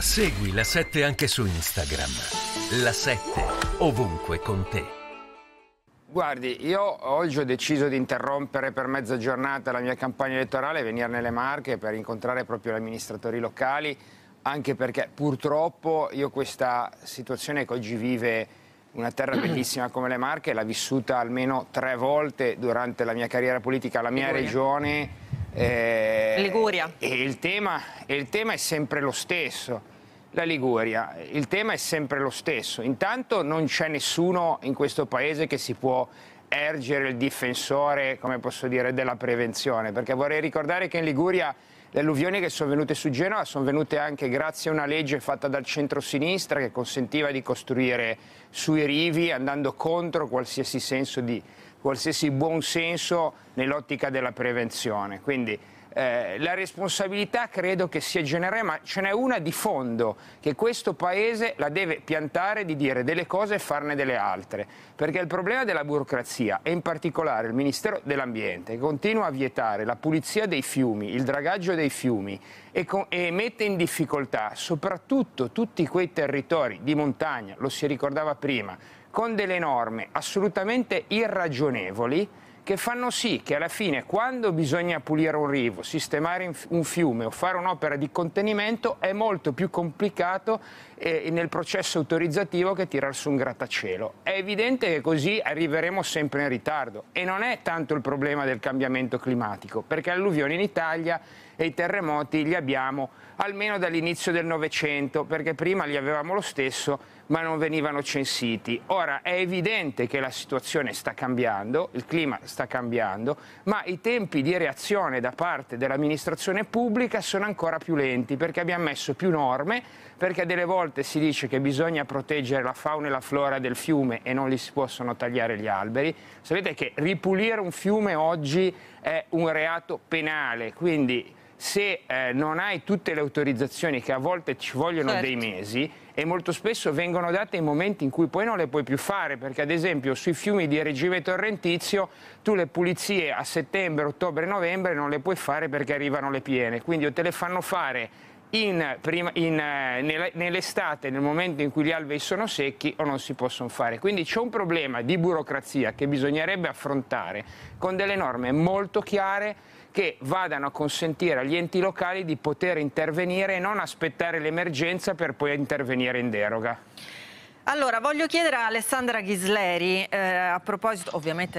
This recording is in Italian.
Segui la 7 anche su Instagram. La 7 ovunque con te. Guardi, io oggi ho deciso di interrompere per mezza giornata la mia campagna elettorale e venire nelle Marche per incontrare proprio gli amministratori locali, anche perché purtroppo io questa situazione che oggi vive una terra bellissima come le Marche l'ho vissuta almeno tre volte durante la mia carriera politica, la mia regione eh, Liguria. E il tema, il tema è sempre lo stesso. La Liguria, il tema è sempre lo stesso. Intanto non c'è nessuno in questo paese che si può ergere il difensore, come posso dire, della prevenzione, perché vorrei ricordare che in Liguria le alluvioni che sono venute su Genova sono venute anche grazie a una legge fatta dal centro-sinistra che consentiva di costruire sui rivi andando contro qualsiasi, di, qualsiasi buon senso nell'ottica della prevenzione. Quindi eh, la responsabilità credo che sia generale, ma ce n'è una di fondo, che questo Paese la deve piantare di dire delle cose e farne delle altre, perché il problema della burocrazia e in particolare il Ministero dell'Ambiente che continua a vietare la pulizia dei fiumi, il dragaggio dei fiumi e, con, e mette in difficoltà soprattutto tutti quei territori di montagna, lo si ricordava prima, con delle norme assolutamente irragionevoli che fanno sì che alla fine quando bisogna pulire un rivo, sistemare un fiume o fare un'opera di contenimento è molto più complicato eh, nel processo autorizzativo che tirar su un grattacielo. È evidente che così arriveremo sempre in ritardo e non è tanto il problema del cambiamento climatico, perché alluvioni in Italia e i terremoti li abbiamo almeno dall'inizio del Novecento, perché prima li avevamo lo stesso ma non venivano censiti. Ora è evidente che la situazione sta cambiando, il clima sta sta cambiando, ma i tempi di reazione da parte dell'amministrazione pubblica sono ancora più lenti perché abbiamo messo più norme, perché delle volte si dice che bisogna proteggere la fauna e la flora del fiume e non li si possono tagliare gli alberi. Sapete che ripulire un fiume oggi è un reato penale, quindi se eh, non hai tutte le autorizzazioni che a volte ci vogliono certo. dei mesi e molto spesso vengono date in momenti in cui poi non le puoi più fare perché ad esempio sui fiumi di regime Torrentizio tu le pulizie a settembre, ottobre, novembre non le puoi fare perché arrivano le piene quindi o te le fanno fare eh, nell'estate, nel momento in cui gli alvei sono secchi o non si possono fare. Quindi c'è un problema di burocrazia che bisognerebbe affrontare con delle norme molto chiare che vadano a consentire agli enti locali di poter intervenire e non aspettare l'emergenza per poi intervenire in deroga. Allora, voglio chiedere a Alessandra Ghisleri, eh, a proposito ovviamente